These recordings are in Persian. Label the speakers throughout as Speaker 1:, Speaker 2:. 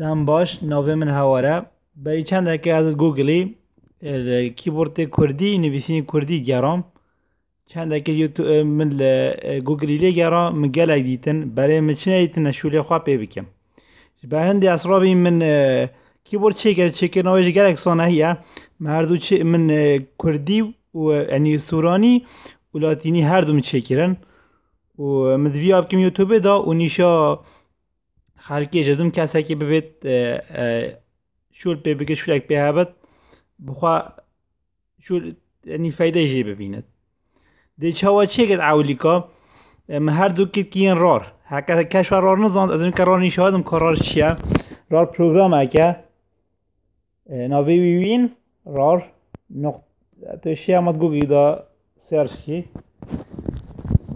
Speaker 1: دام باش ناوێ من هاوارە بەری چندێکی ئازت گوگلی کیبورتی کوردی نویسینی کوردی گەڕام چندێکی من لە گوگلی لێ گەڕا من گەلێک دیتن بەێ من چنیتن نەشولێ خوا پێ بکەم بە هەندی ئاسرابی من کیبور چێکە چێکردنەوەی گەلێک سۆنە هەیە مردوو من کوردی و ئەنی سوورانی ولاتینی هەردوم چێکردن و من دویا بکەم یوتوبێدا و نیشە خەرکی ژدم کەسێکی ببێت شول پێ بگە شولێک پێهابەت بخوا که هر دو کت دچەوە چێکت ئاولیکا هەردووکیت رار ڕۆر هەکە کەشوە ڕۆر نزانند ئەزم کە که شادم چیه رار پروگرام اکه ناوی وین رار نقطه توی دا سرش کی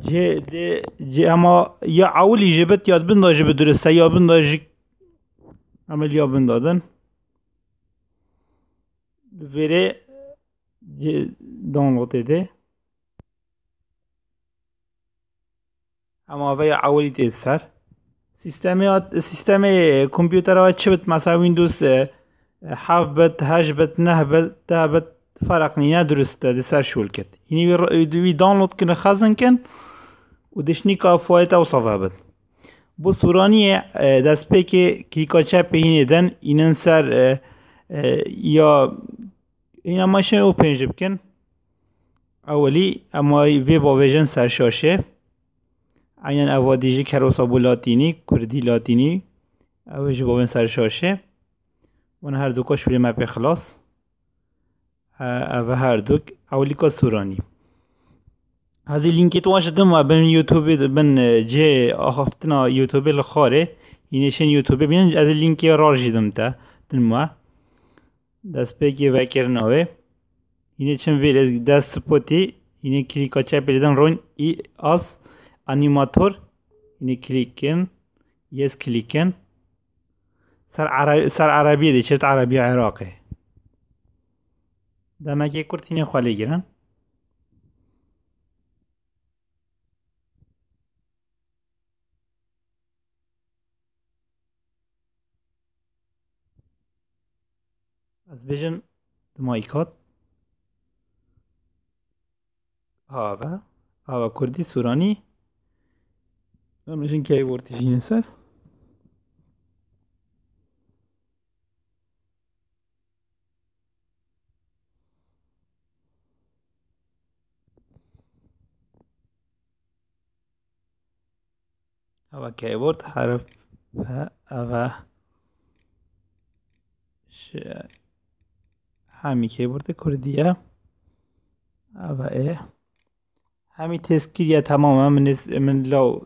Speaker 1: جي دي جي اما يا عولي جبت يا بندا جبت درسة يا بندا جي عمل يا بندا دن veri download dedi. Ama veya avli tesir. Sistemi sistemi kompütera çi bit mesela Windows 7 e, bit, 8 bit, 9 bit, 10 bit fark niye dürüst dedi ser şulket. Yine bir download kine xazın kine ودشنیکا صفه بد بو سورانی دست که کلیکا چپ هینی دن اینن سر یا اینا ماشین او پنج بکن اولی اما وی با ویژن سرشاشه اینان اوادیجی دیجی بو لاتینی کردی لاتینی اویجی با ویژن سرشاشه وان هر دو شوری ما خلاص و هر دو اولی کا سورانی هذه لینکی تو آشد ben بن یوتیوب بن جه آخفتنا یوتیوب لخاره اینشن یوتیوب بین linki لینکی راجیدم تا دنما دست peki vekirnave yine için veririz ders spoti yine klik açabilirden ron i as animator yine klikken yes klikken sar arabi sar arabiye de çet arabi iraqi demek ki kurt yine xale giren از the مایکات آوه آوه کردی سورانی نمیشن که ای ورتی جین سر آوه که ای ورد حرف و آوه شعر همین که کردیا و همی همین تسکیریه تمام من, نس... من لو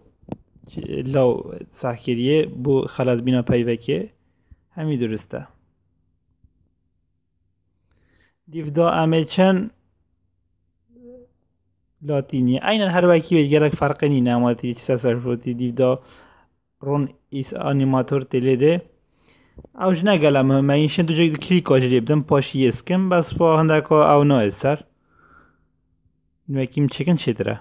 Speaker 1: لو سحکریه بو خلط بینا پیوکه همی درسته دیفدا امه چن لاتینی اینا هر وکی به گرک فرق اما نماتی چیز سرفروتی دیفدا رون ایس آنیماتور تلیده او جنگل هم همه این شن تو جایی کلیک ها جریب دم پاش یسکم بس پا هندک که او نا سر نو اکیم چکن چی دره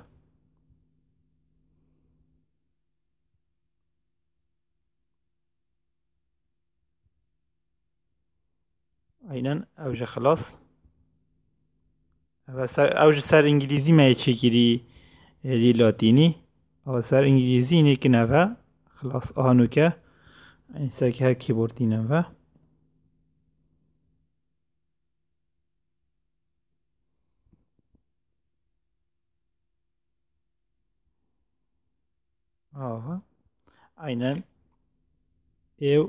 Speaker 2: اینن اوج
Speaker 1: خلاص او سر, اوج سر انگلیزی ما چی گیری لاتینی او سر انگلیزی اینه که نوه خلاص آنو که Inserchi her keyboardine ve Aha. Aynen. Ev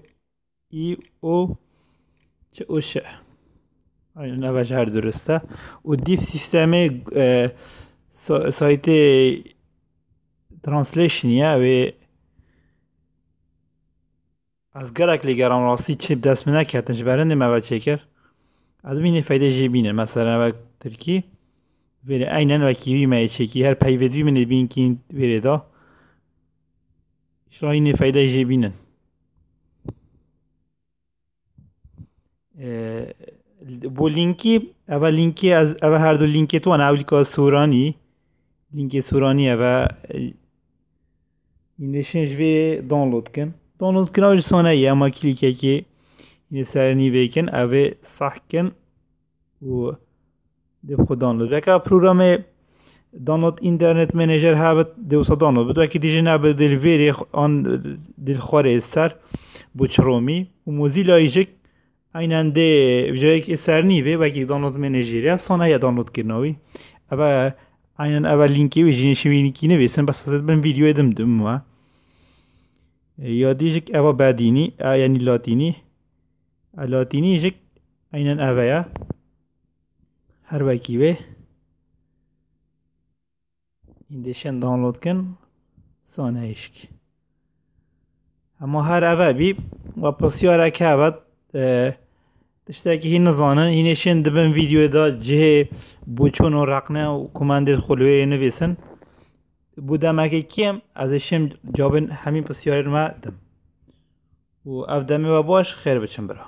Speaker 1: i o ç Aynen evet her dürüste. O div sistemi e, so, sayıda translation ya ve از گرک لیگران راستی چی دست من نکردن چه برند مبا چکر از بینه فایده جی بینه مثلا و ترکی ویره اینن و کیوی مای چکی هر پیودوی منه بین که ویره دا اینه فایده جی بینن بو لینکی اول لینکی از اول هر دو لینکی تو انا اولیکا سورانی لینکی سورانی اول این دانلود کن Donald Knowleson'a Yamakilikeki Nisarani veken ave sahken bu deb xo download veka programe download internet menajer habet deu sa download veki dijina be del veri on del xore sar bu çromi u mozilla ijek aynen de vjek eserni ve veki download menajeri, ya ya download kirnavi ava aynen ava linki ve jinişimini kine vesen basazet ben video edim düm va یا دیجک اوا بدینی یعنی لاتینی لاتینی جک اینن اویا هر وکی به این دانلود کن سانه ایشک اما هر اوا بی و پسیار که اوت دشته که هی نزانن هی نشین دبن ویدیو دا جه بوچون و رقنه و کماندید خلوه نویسن بودم اگه کیم ازشم جابن همین رو مدم و افدمی و باش خیر بچم برا